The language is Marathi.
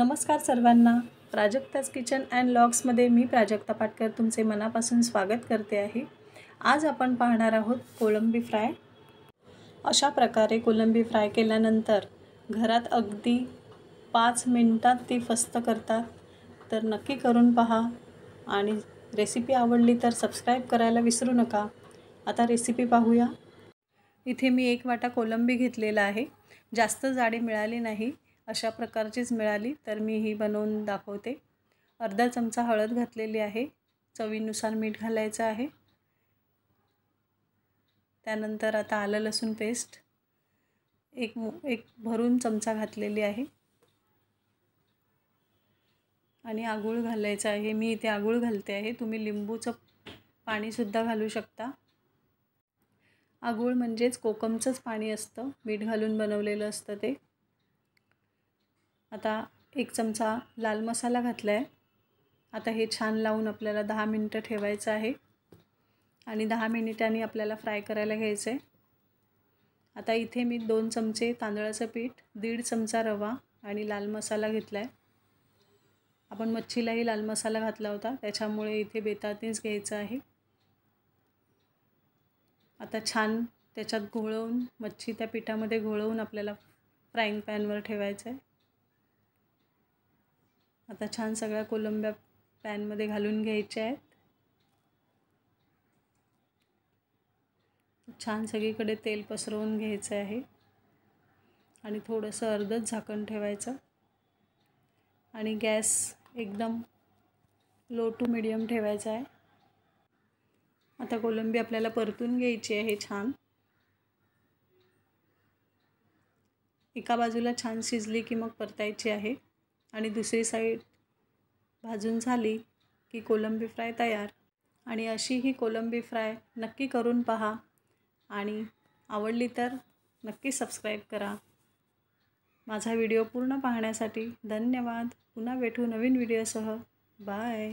नमस्कार सर्वांना प्राजक्ताज किचन अँड लॉग्समध्ये मी प्राजक्ता पाटकर तुमचे मनापासून स्वागत करते आहे आज आपण पाहणार आहोत कोळंबी फ्राय अशा प्रकारे कोलंबी फ्राय केल्यानंतर घरात अगदी पाच मिनटात ती फस्त करतात तर नक्की करून पहा आणि रेसिपी आवडली तर सबस्क्राईब करायला विसरू नका आता रेसिपी पाहूया इथे मी एक वाटा कोलंबी घेतलेला आहे जास्त जाडी मिळाली नाही अशा प्रकारचीच मिळाली तर मी ही बनवून दाखवते अर्धा चमचा हळद घातलेली आहे चवीनुसार मीठ घालायचं आहे त्यानंतर आता आलं लसूण पेस्ट एक एक भरून चमचा घातलेली आहे आणि आगूळ घालायचं आहे मी इथे आगूळ घालते आहे तुम्ही लिंबूचं पाणीसुद्धा घालू शकता आगूळ म्हणजेच कोकमचंच पाणी असतं मीठ घालून बनवलेलं असतं ते आता एक चमचा लाल मसाला घातला आहे आता हे छान लावून आपल्याला दहा मिनटं ठेवायचं आहे आणि दहा मिनिटांनी आपल्याला फ्राय करायला घ्यायचं आहे आता इथे मी दोन चमचे तांदळाचं पीठ दीड चमचा रवा आणि लाल मसाला घेतला आहे आपण मच्छीलाही लाल मसाला घातला होता त्याच्यामुळे इथे बेतातनेच घ्यायचं आहे आता छान त्याच्यात घोळवून मच्छी त्या पिठामध्ये घोळवून आपल्याला फ्राईंग पॅनवर ठेवायचं आहे आता छान सगळ्या कोलंब्या पॅनमध्ये घालून घ्यायच्या आहेत छान सगळीकडे तेल पसरवून घ्यायचं आहे आणि थोडंसं अर्धच झाकण ठेवायचं आणि गॅस एकदम लो टू मिडियम ठेवायचा आहे आता कोलंबी आपल्याला परतून घ्यायची आहे छान एका बाजूला छान शिजली की मग परतायची आहे आणि दुसरी साईड भाजून झाली की कोलंबी फ्राय तयार आणि अशी ही कोलंबी फ्राय नक्की करून पहा आणि आवडली तर नक्की सबस्क्राईब करा माझा व्हिडिओ पूर्ण पाहण्यासाठी धन्यवाद पुन्हा भेटू नवीन व्हिडिओसह बाय